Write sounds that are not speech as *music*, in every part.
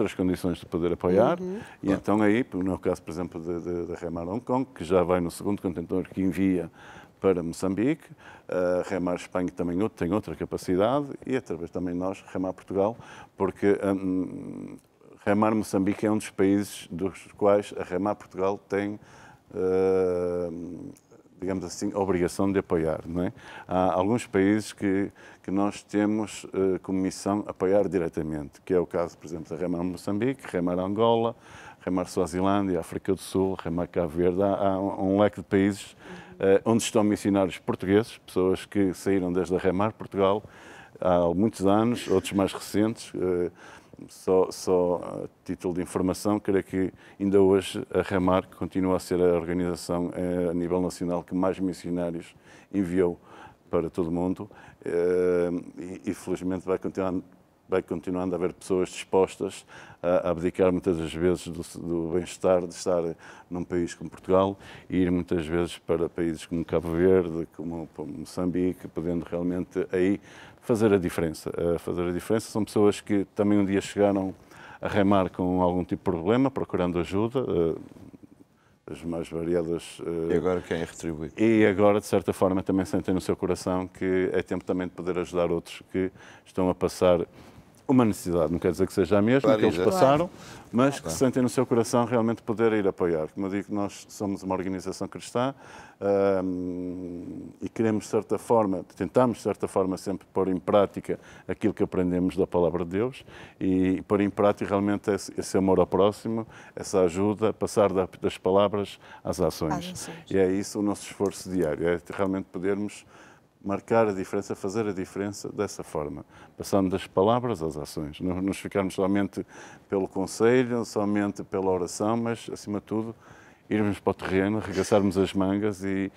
outras condições de poder apoiar, uhum. e então aí, no caso, por exemplo, da Remar Hong Kong, que já vai no segundo contentor que envia para Moçambique, a Remar Espanha também tem outra capacidade, e através também nós, Remar Portugal, porque hum, Remar Moçambique é um dos países dos quais a Remar Portugal tem uh, digamos assim, obrigação de apoiar. Não é? Há alguns países que, que nós temos uh, como missão apoiar diretamente, que é o caso, por exemplo, da Remar Moçambique, Remar Angola, Remar Suazilândia, África do Sul, Remar Cabo Verde. Há, há um, um, leque de países uh, onde estão missionários portugueses, pessoas que saíram desde a Remar Portugal há muitos anos, outros mais recentes. Uh, só, só a eh, título de informação, creio que ainda hoje a Ramar continua a ser a organização eh, a nível nacional que mais missionários enviou para todo o mundo eh, e, e felizmente vai continuar vai continuando a haver pessoas dispostas a abdicar muitas das vezes do, do bem-estar de estar num país como Portugal e ir muitas vezes para países como Cabo Verde, como, Moçambique, podendo realmente aí fazer a diferença. A fazer a diferença são pessoas que também um dia chegaram a remar com algum tipo de problema, procurando ajuda, eh, as mais variadas. Eh, e agora quem é retribuir. E agora, de certa forma, também sentem no seu coração que é tempo também de poder ajudar outros que estão a passar uma necessidade, não quer dizer que seja a mesma claro, que eles passaram, claro. mas que sentem no seu coração realmente poder ir apoiar. Como eu digo, nós somos uma organização cristã hum, e queremos, de certa forma, tentamos, de certa forma, sempre pôr em prática aquilo que aprendemos da palavra de Deus e pôr em prática realmente esse, esse amor ao próximo, essa ajuda, passar das palavras às ações. Ah, e é isso o nosso esforço diário, é realmente podermos marcar a diferença, fazer a diferença dessa forma, passando das palavras às ações. Não nos ficarmos somente pelo conselho, somente pela oração, mas, acima de tudo, irmos para o terreno, arregaçarmos as mangas e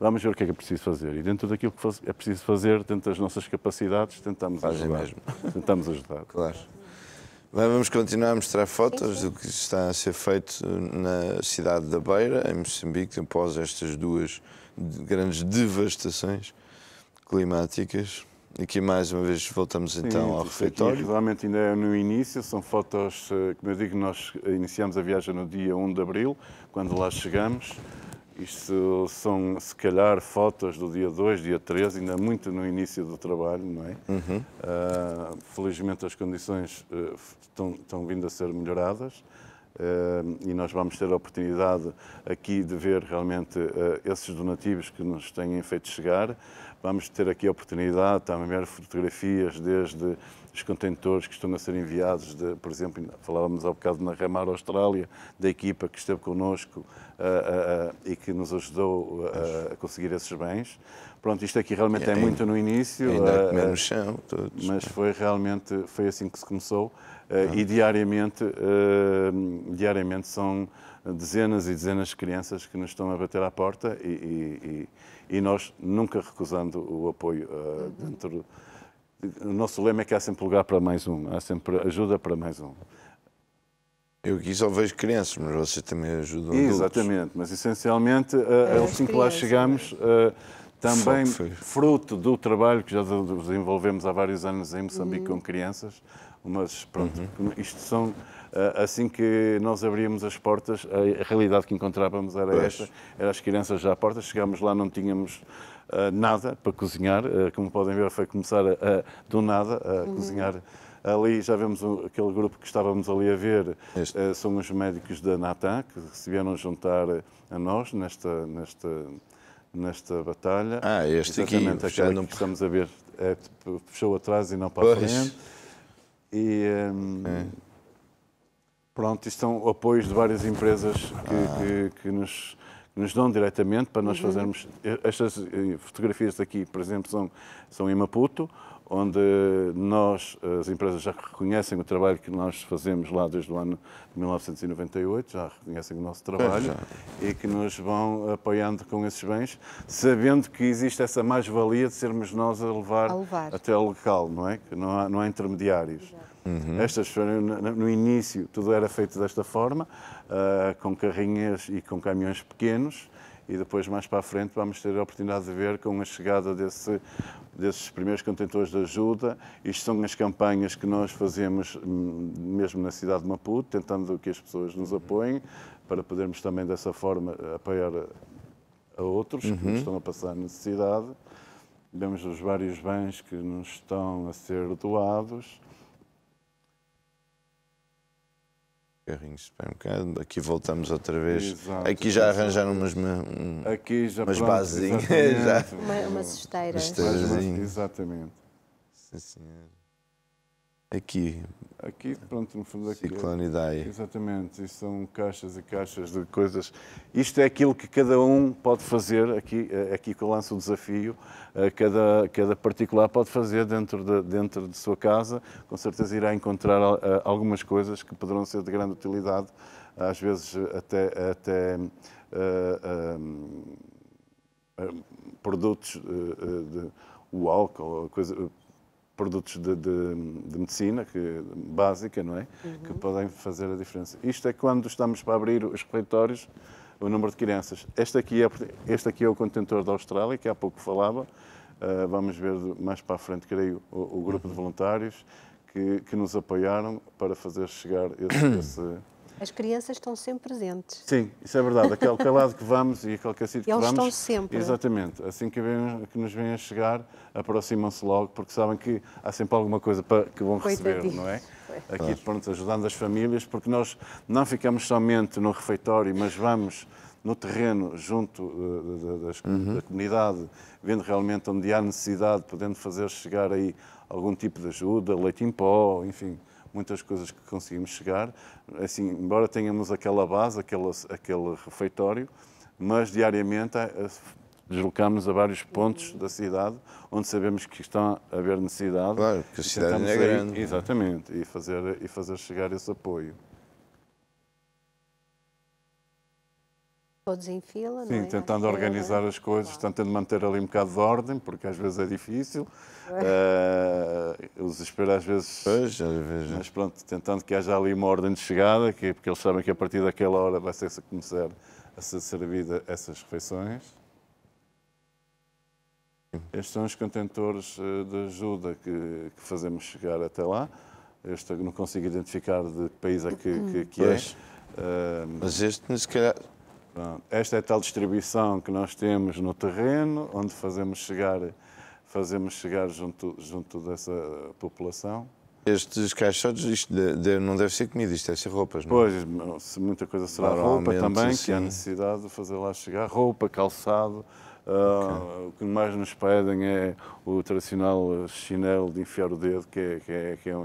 vamos ver o que é que é preciso fazer. E dentro daquilo que é preciso fazer, dentro das nossas capacidades, tentamos Fazem ajudar. mesmo. *laughs* Tentamos ajudar. claro. vamos continuar a mostrar fotos do que está a ser feito na cidade da Beira, em Moçambique, após estas duas grandes devastações climáticas. Aqui mais uma vez voltamos Sim, então ao refeitório. Aqui, realmente ainda é no início, são fotos, eh, como eu digo, nós iniciamos a viagem no dia 1 de Abril, quando lá chegamos. Isto são, se calhar, fotos do dia 2, dia 3, ainda muito no início do trabalho, não é? Uhum. Uh, felizmente as condições estão, eh, estão vindo a ser melhoradas e nós vamos ter a oportunidade aqui de ver realmente ah, esses donativos que nos têm feito chegar vamos ter aqui a oportunidade também ver fotografias desde os contentores que estão a ser enviados, de, por exemplo, falávamos há bocado na Remar Austrália, da equipa que esteve connosco uh, uh, e que nos ajudou uh, a conseguir esses bens. Pronto, isto aqui realmente é, é muito no início. Ainda uh, no chão, todos. Mas foi realmente, foi assim que se começou ah. e diariamente, diariamente são dezenas e dezenas de crianças que nos estão a bater à porta e, e, e nós nunca recusando o apoio uh, dentro. O nosso lema é que há sempre lugar para mais um, há sempre ajuda para mais um. Eu aqui só vejo crianças, mas vocês também ajudam Exatamente, mas essencialmente, uh, assim que lá chegamos, é? eh, também fruto do trabalho que já desenvolvemos há vários anos em Moçambique uhum. com crianças, mas pronto, uhum. isto são eh, assim que nós abríamos as portas, a realidade que encontrávamos era pois. esta, eram as crianças já à porta, chegámos lá, não tínhamos uh, nada para cozinhar, uh, como podem ver foi começar a, a, do nada a uhum. cozinhar Ali já vemos aquele grupo que estávamos ali a ver, uh, são os médicos da Natan, que se vieram juntar a nós nesta, nesta, nesta batalha. Ah, este Exatamente aqui. Exatamente, um... que estamos a ver, é, puxou tipo, atrás e não para pois. a frente. E, um, ehm, é. Pronto, isto são apoios de várias empresas que, ah. que, que nos nos dão diretamente para nós uhum. fazermos. Eh, estas eh, fotografias daqui, por exemplo, são, são em Maputo onde nós, as empresas já reconhecem o trabalho que nós fazemos lá desde o ano de 1998, já reconhecem o nosso trabalho é, e que nos vão apoiando com esses bens, sabendo que existe essa mais-valia de sermos nós a levar, a levar, até o local, não é? Que não há, não há intermediários. Uhum. Estas foram, no início, tudo era feito desta forma, uh, com carrinhas e com caminhões pequenos, e depois mais para a frente vamos ter a oportunidade de ver com a chegada desse, desses primeiros contentores de ajuda. Isto são as campanhas que nós fazemos hum, mesmo na cidade de Maputo, tentando que as pessoas nos uhum. apoiem para podermos também dessa forma apoiar a outros uhum. que nos uhum. estão a passar necessidade. Vemos os vários bens que nos estão a ser doados. carrinhos de supermercado. Aqui voltamos outra vez. Exato, aqui já arranjaram umas, um, aqui já umas pronto, basezinhas. *laughs* Já. Uma, umas esteiras. Exatamente. Sim, senhor aqui. Aqui, pronto, no fundo aqui. É- Ciclonidae. Exatamente, isto são caixas e caixas de coisas. Isto é aquilo que cada um pode fazer, aqui, eh, aqui que eu lanço o desafio, eh, cada, cada particular pode fazer dentro de, dentro de sua casa, com certeza irá encontrar eh, algumas coisas que poderão ser de grande utilidade, às vezes até, até uh, uh, produtos uh, de o álcool, coisa, produtos de, de, de medicina que, básica, não é? Uhum. Que podem fazer a diferença. Isto é quando estamos para abrir os refeitórios, o número de crianças. Este aqui é, este aqui é o contentor da Austrália, que há pouco falava. Uh, vamos ver mais para a frente, creio, o, o grupo uhum. de voluntários que, que, nos apoiaram para fazer chegar esse, *clears throat* esse as crianças estão sempre presentes. Sim, isso é verdade. Aquele lado que vamos e aquele sítio que vamos. Eles estão sempre. Exatamente. Assim que, vem, que nos vêm a chegar, aproximam-se logo, porque sabem que há sempre alguma coisa para, que vão receber, Coitadinho. não é? Aqui, pronto, ajudando as famílias, porque nós não ficamos somente no refeitório, mas vamos no terreno, junto eh, das, uhum. da comunidade, vendo realmente onde há necessidade, podendo fazer chegar aí algum tipo de ajuda, leite em pó, enfim, muitas coisas que conseguimos chegar. Assim, embora tenhamos aquela base, aquele, aquele refeitório, mas diariamente eh, deslocamos a vários pontos da cidade onde sabemos que estão a haver necessidade. Claro, porque a cidade é grande. É? exatamente, e fazer, e fazer chegar esse apoio. Todos em fila, Sim, é? tentando organizar as coisas, tentando manter ali um bocado de ordem, porque às vezes é difícil. Uh, *laughs* os espera às vezes. Pois, às vezes. Mas pronto, tentando que haja ali uma ordem de chegada, que, é porque eles sabem que a partir daquela hora vai ser começar a ser servida essas refeições. Estes são os contentores eh, de ajuda que, que fazemos chegar até lá. Este não consigo identificar de que país é que, que, que é. Eh, mas este, se calhar, Pronto. Esta é a tal distribuição que nós temos no terreno, onde fazemos chegar, fazemos chegar junto, junto dessa população. Estes caixotes, isto de, de, não deve ser comida, isto deve ser roupas, não é? Pois, muita coisa será roupa também, sim. que há necessidade de fazer lá chegar. Roupa, calçado. Ah, okay. Uh, o que mais nos pedem é o tradicional chinelo de enfiar o dedo, que é, que é, que é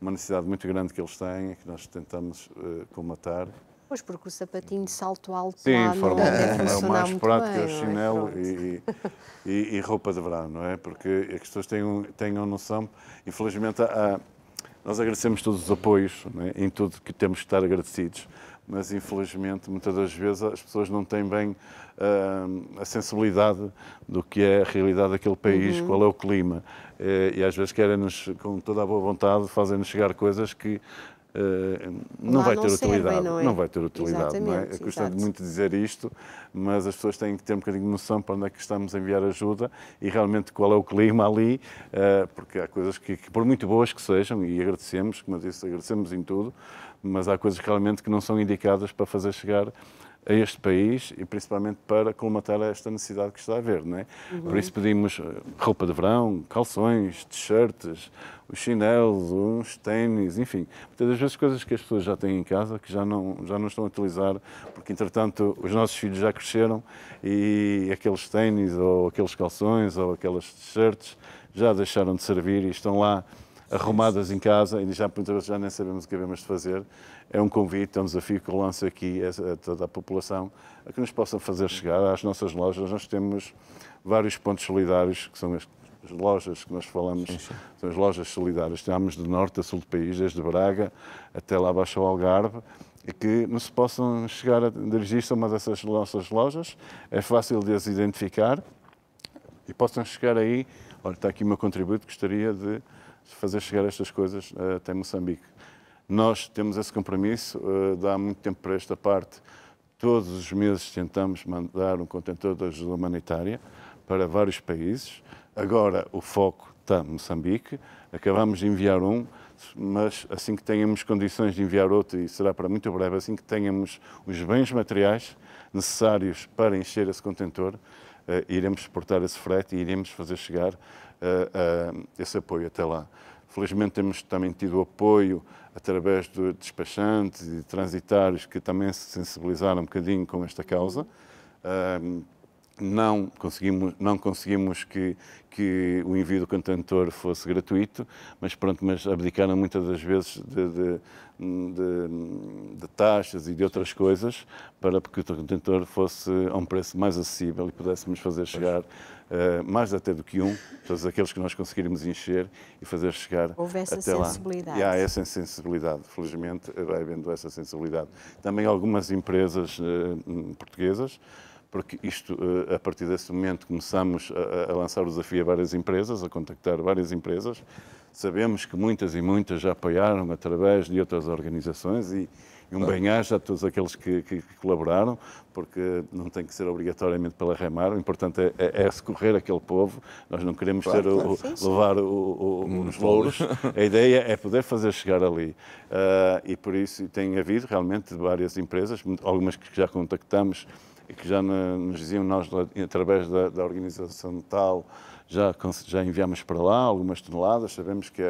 uma necessidade muito grande que eles têm e que nós tentamos uh, eh, comatar. Pois, porque o sapatinho de salto alto Sim, lá é, é o mais prático, bem, é o chinelo é? e, e, e, roupa de verão, não é? Porque as pessoas tenham, tenham noção, infelizmente, há, nós agradecemos todos os apoios, é? em tudo que temos que estar agradecidos, mas infelizmente muitas das vezes as pessoas não têm bem uh, a sensibilidade do que é a realidade daquele país, uhum. qual é o clima. Eh, e às vezes querem-nos, com toda a boa vontade, fazem-nos chegar coisas que Uh, não, Lá vai não, não, é? não vai ter utilidade. Não, vai ter utilidade. É custa muito dizer isto, mas as pessoas têm que ter um bocadinho de noção para onde é que estamos a enviar ajuda e realmente qual é o clima ali, uh, porque há coisas que, que, por muito boas que sejam, e agradecemos, como eu disse, agradecemos em tudo, mas há coisas realmente que não são indicadas para fazer chegar a este país e principalmente para colmatar esta necessidade que está a haver, não é? Uhum. Por isso pedimos eh, roupa de verão, calções, t-shirts, os chinelos, os ténis, enfim, muitas das vezes coisas que as pessoas já têm em casa que já não já não estão a utilizar porque entretanto os nossos filhos já cresceram e aqueles ténis ou aqueles calções ou aquelas t-shirts já deixaram de servir e estão lá arrumadas em casa, ainda já muitas vezes já nem sabemos o que devemos fazer. É um convite, é um desafio que eu lanço aqui a, toda a população, a que nos possam fazer chegar às nossas lojas. Nós temos vários pontos solidários, que são as lojas que nós falamos, sim, sim. são as lojas solidárias. Temos de norte a sul do país, desde Braga até lá abaixo ao Algarve, e que nos possam chegar a dirigir-se a uma dessas nossas lojas. É fácil de as identificar e possam então chegar aí. Olha, está aqui o meu contributo, gostaria de fazer chegar estas coisas eh, até Moçambique. Nós temos esse compromisso, eh, dá muito tempo para esta parte. Todos os meses tentamos mandar um contentor de ajuda humanitária para vários países. Agora o foco está em Moçambique. Acabamos de enviar um, mas assim que tenhamos condições de enviar outro, e será para muito breve, assim que tenhamos os bens materiais necessários para encher esse contentor, eh, iremos suportar esse frete e iremos fazer chegar eh, esse apoio até lá. Felizmente temos também tido apoio através de despachantes e transitários que também se sensibilizaram um bocadinho com esta causa. Ehm, não conseguimos, não conseguimos que, que o envio do contentor fosse gratuito, mas pronto, mas abdicaram muitas das vezes de, de, de, de taxas e de outras coisas para que o contentor fosse a um preço mais acessível e pudéssemos fazer chegar uh, mais até do que um, todos aqueles que nós conseguiríamos encher e fazer chegar Houve essa até sensibilidade. lá. E há essa sensibilidade, felizmente vai havendo essa sensibilidade. Também algumas empresas uh, portuguesas, porque isto, eh, a partir desse momento, começamos a, a, lançar o desafio a várias empresas, a contactar várias empresas. Sabemos que muitas e muitas já apoiaram através de outras organizações e, um bem-aja a todos aqueles que, que, colaboraram, porque não tem que ser obrigatoriamente pela Remar, o importante é, é, é socorrer aquele povo, nós não queremos claro, claro, o, sim. levar o, o, hum, os louros, a ideia é poder fazer chegar ali. Uh, e por isso tem havido realmente várias empresas, algumas que já contactamos, e que já nos diziam nós, através da, da organização tal, já, já enviámos para lá algumas toneladas, sabemos que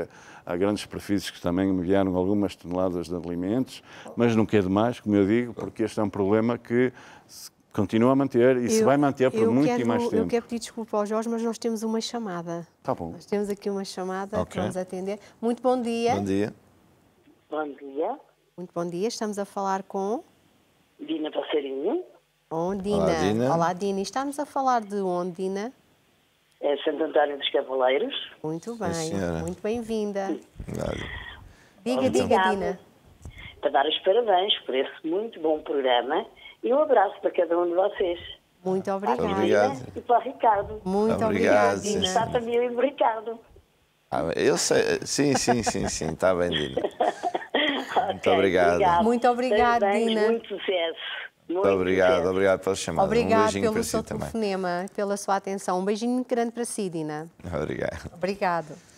há, grandes perfis que também enviaram algumas toneladas de alimentos, mas nunca é demais, como eu digo, porque este é um problema que se continua a manter e eu, se vai manter por muito quero, e mais tempo. Eu quero pedir desculpa ao Jorge, mas nós temos uma chamada. Tá bom. Nós temos aqui uma chamada okay. que vamos atender. Muito bom dia. Bom dia. Bom dia. Muito bom dia. Estamos a falar com... Dina Passarinho. Ondina. Olá, Dina. Olá, Dina. Estamos a falar de Ondina. É Santo António dos Cavaleiros. Muito bem, Sim, muito bem-vinda. Diga, então, diga, Dina. Para dar os parabéns por esse muito bom programa e um abraço para cada um de vocês. Muito obrigada. Obrigado. E para o Ricardo. Muito obrigada. E para a família do Ricardo. Ah, eu sei, sim, sim, sim, sim, está *laughs* bem, Dina. Muito obrigado. obrigado. Muito obrigada, Dina. Muito sucesso. Muito obrigado, obrigado pela chamada. Obrigado um pelo seu si telefonema, pela sua atenção. Um beijinho grande para si, Dina. Obrigado. Obrigado.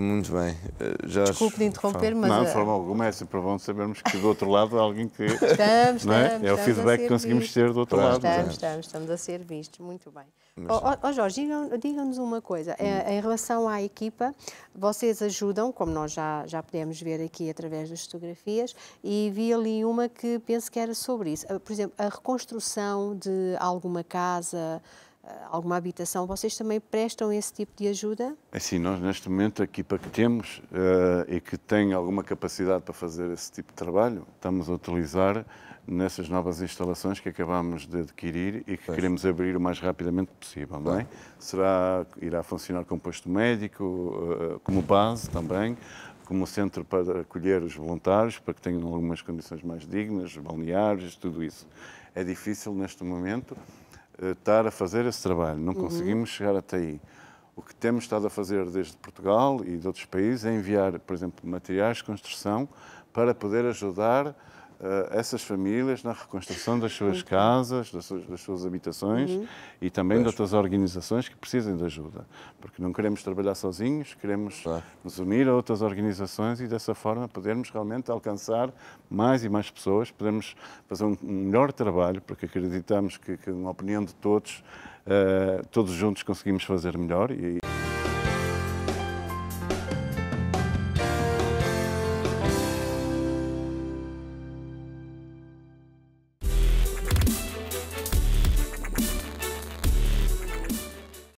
Muito bem. Eh, já Desculpe de interromper, mas. Não, de eh, forma alguma, é sempre assim, bom sabermos que do outro lado há alguém que. Estamos, *laughs* não é? Estamos, é o feedback que conseguimos visto. ter do outro estamos, lado. Estamos, estamos, estamos a ser vistos, muito bem. Ó Oh, oh Jorge, diga-nos uma coisa. É, hum. Em relação à equipa, vocês ajudam, como nós já, já podemos ver aqui através das fotografias, e vi ali uma que penso que era sobre isso. Eh, por exemplo, a reconstrução de alguma casa. Eh, alguma habitação, vocês também prestam esse tipo de ajuda? É sim, nós neste momento a equipa que temos uh, e que tem alguma capacidade para fazer esse tipo de trabalho, estamos a utilizar nessas novas instalações que acabamos de adquirir e que pois. queremos abrir o mais rapidamente possível, não é? Será, irá funcionar como posto médico, uh, como base também, como centro para acolher os voluntários, para que tenham algumas condições mais dignas, balneares, tudo isso. É difícil neste momento, eh, estar a fazer esse trabalho. Não uhum. conseguimos uhum. chegar até aí. O que temos estado a fazer desde Portugal e de outros países é enviar, por exemplo, materiais de construção para poder ajudar eh, essas famílias na né? reconstrução das suas casas, das suas, das suas habitações uhum. e também de outras organizações que precisem de ajuda. Porque não queremos trabalhar sozinhos, queremos claro. nos unir a outras organizações e dessa forma podermos realmente alcançar mais e mais pessoas, podermos fazer um melhor trabalho, porque acreditamos que, que a opinião de todos, uh, todos juntos conseguimos fazer melhor. E...